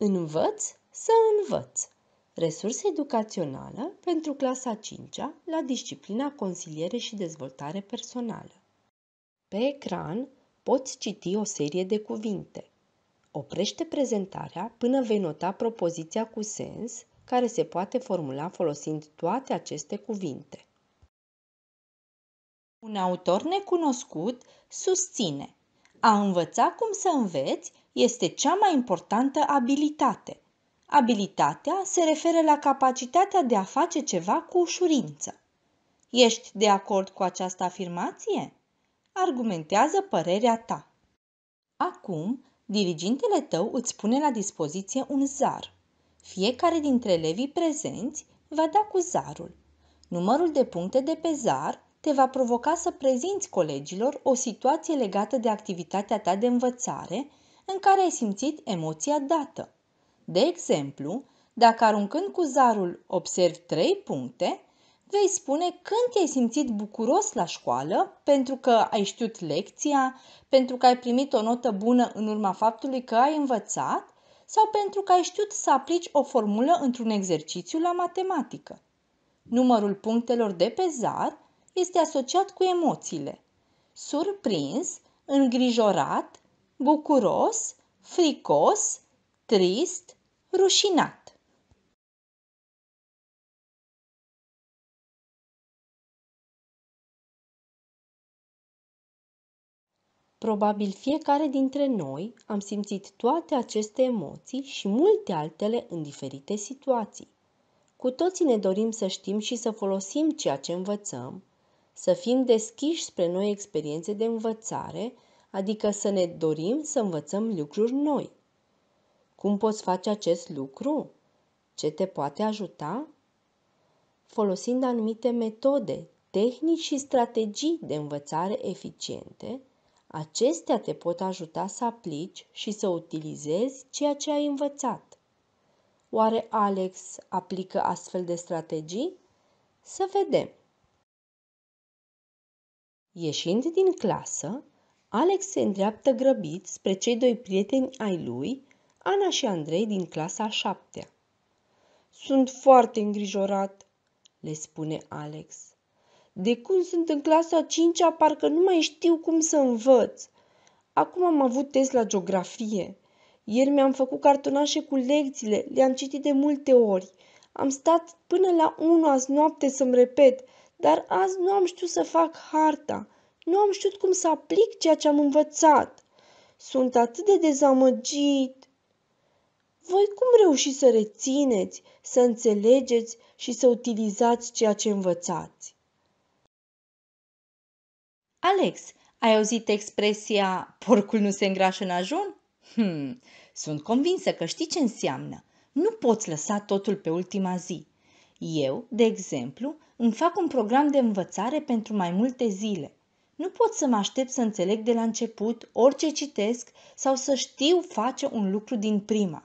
Învăț să învăț. Resurse educațională pentru clasa 5 -a, la disciplina consiliere și dezvoltare personală. Pe ecran poți citi o serie de cuvinte. Oprește prezentarea până vei nota propoziția cu sens care se poate formula folosind toate aceste cuvinte. Un autor necunoscut susține a învăța cum să înveți este cea mai importantă abilitate. Abilitatea se referă la capacitatea de a face ceva cu ușurință. Ești de acord cu această afirmație? Argumentează părerea ta. Acum, dirigintele tău îți pune la dispoziție un zar. Fiecare dintre elevii prezenți va da cu zarul. Numărul de puncte de pe zar te va provoca să prezinți colegilor o situație legată de activitatea ta de învățare în care ai simțit emoția dată. De exemplu, dacă aruncând cu zarul observi trei puncte, vei spune când te-ai simțit bucuros la școală pentru că ai știut lecția, pentru că ai primit o notă bună în urma faptului că ai învățat sau pentru că ai știut să aplici o formulă într-un exercițiu la matematică. Numărul punctelor de pe zar este asociat cu emoțiile. Surprins, îngrijorat, bucuros, fricos, trist, rușinat. Probabil fiecare dintre noi am simțit toate aceste emoții și multe altele în diferite situații. Cu toții ne dorim să știm și să folosim ceea ce învățăm, să fim deschiși spre noi experiențe de învățare, adică să ne dorim să învățăm lucruri noi. Cum poți face acest lucru? Ce te poate ajuta? Folosind anumite metode, tehnici și strategii de învățare eficiente, acestea te pot ajuta să aplici și să utilizezi ceea ce ai învățat. Oare Alex aplică astfel de strategii? Să vedem! Ieșind din clasă, Alex se îndreaptă grăbit spre cei doi prieteni ai lui, Ana și Andrei din clasa a șaptea. Sunt foarte îngrijorat, le spune Alex. De când sunt în clasa a cincea, parcă nu mai știu cum să învăț. Acum am avut test la geografie. Ieri mi-am făcut cartonașe cu lecțiile, le-am citit de multe ori. Am stat până la 1 azi noapte să-mi repet, dar azi nu am știut să fac harta, nu am știut cum să aplic ceea ce am învățat. Sunt atât de dezamăgit. Voi cum reușiți să rețineți, să înțelegeți și să utilizați ceea ce învățați? Alex, ai auzit expresia porcul nu se îngrașă în ajun? Hmm, sunt convinsă că știi ce înseamnă. Nu poți lăsa totul pe ultima zi. Eu, de exemplu, îmi fac un program de învățare pentru mai multe zile. Nu pot să mă aștept să înțeleg de la început orice citesc sau să știu face un lucru din prima.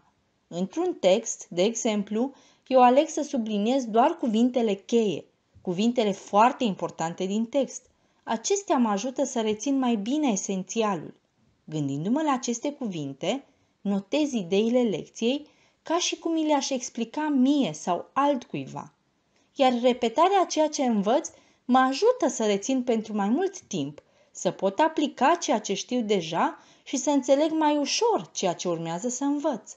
Într-un text, de exemplu, eu aleg să subliniez doar cuvintele cheie, cuvintele foarte importante din text. Acestea mă ajută să rețin mai bine esențialul. Gândindu-mă la aceste cuvinte, notez ideile lecției ca și cum mi le-aș explica mie sau altcuiva iar repetarea ceea ce învăț mă ajută să rețin pentru mai mult timp, să pot aplica ceea ce știu deja și să înțeleg mai ușor ceea ce urmează să învăț.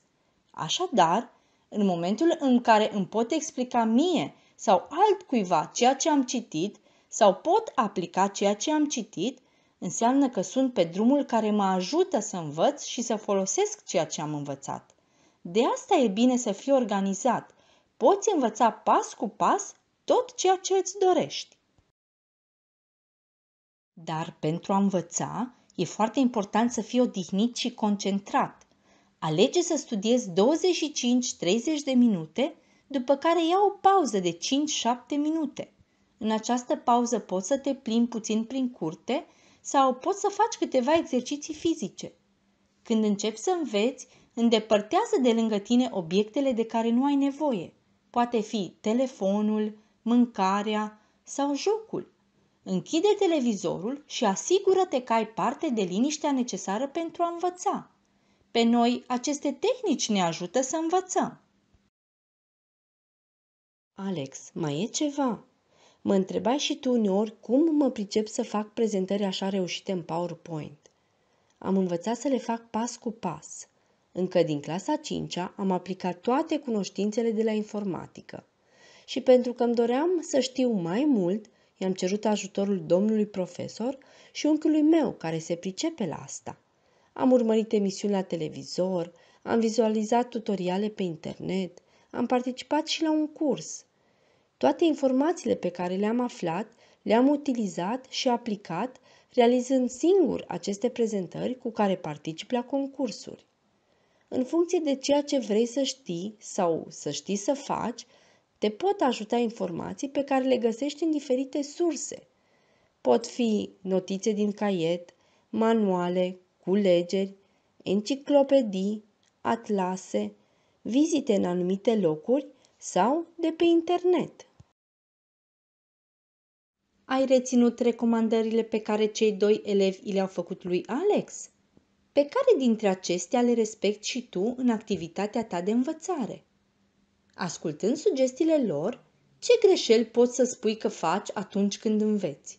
Așadar, în momentul în care îmi pot explica mie sau altcuiva ceea ce am citit sau pot aplica ceea ce am citit, înseamnă că sunt pe drumul care mă ajută să învăț și să folosesc ceea ce am învățat. De asta e bine să fii organizat, poți învăța pas cu pas tot ceea ce îți dorești. Dar pentru a învăța, e foarte important să fii odihnit și concentrat. Alege să studiezi 25-30 de minute, după care ia o pauză de 5-7 minute. În această pauză poți să te plimbi puțin prin curte sau poți să faci câteva exerciții fizice. Când începi să înveți, îndepărtează de lângă tine obiectele de care nu ai nevoie. Poate fi telefonul, mâncarea sau jocul. Închide televizorul și asigură-te că ai parte de liniștea necesară pentru a învăța. Pe noi, aceste tehnici ne ajută să învățăm. Alex, mai e ceva? Mă întrebai și tu uneori cum mă pricep să fac prezentări așa reușite în PowerPoint. Am învățat să le fac pas cu pas. Încă din clasa 5 -a, am aplicat toate cunoștințele de la informatică. Și pentru că îmi doream să știu mai mult, i-am cerut ajutorul domnului profesor și unchiului meu care se pricepe la asta. Am urmărit emisiuni la televizor, am vizualizat tutoriale pe internet, am participat și la un curs. Toate informațiile pe care le-am aflat le-am utilizat și aplicat, realizând singur aceste prezentări cu care particip la concursuri în funcție de ceea ce vrei să știi sau să știi să faci, te pot ajuta informații pe care le găsești în diferite surse. Pot fi notițe din caiet, manuale, culegeri, enciclopedii, atlase, vizite în anumite locuri sau de pe internet. Ai reținut recomandările pe care cei doi elevi le-au făcut lui Alex? Pe care dintre acestea le respecti și tu în activitatea ta de învățare? Ascultând sugestiile lor, ce greșeli poți să spui că faci atunci când înveți?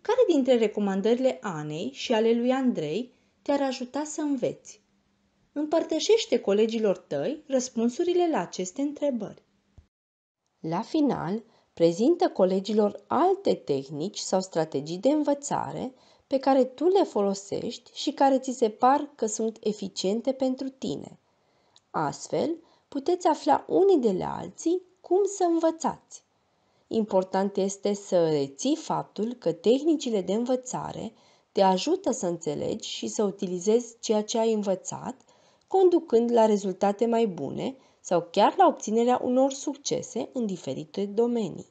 Care dintre recomandările Anei și ale lui Andrei te-ar ajuta să înveți? Împărtășește colegilor tăi răspunsurile la aceste întrebări. La final, prezintă colegilor alte tehnici sau strategii de învățare pe care tu le folosești și care ți se par că sunt eficiente pentru tine. Astfel, puteți afla unii de la alții cum să învățați. Important este să reții faptul că tehnicile de învățare te ajută să înțelegi și să utilizezi ceea ce ai învățat, conducând la rezultate mai bune sau chiar la obținerea unor succese în diferite domenii.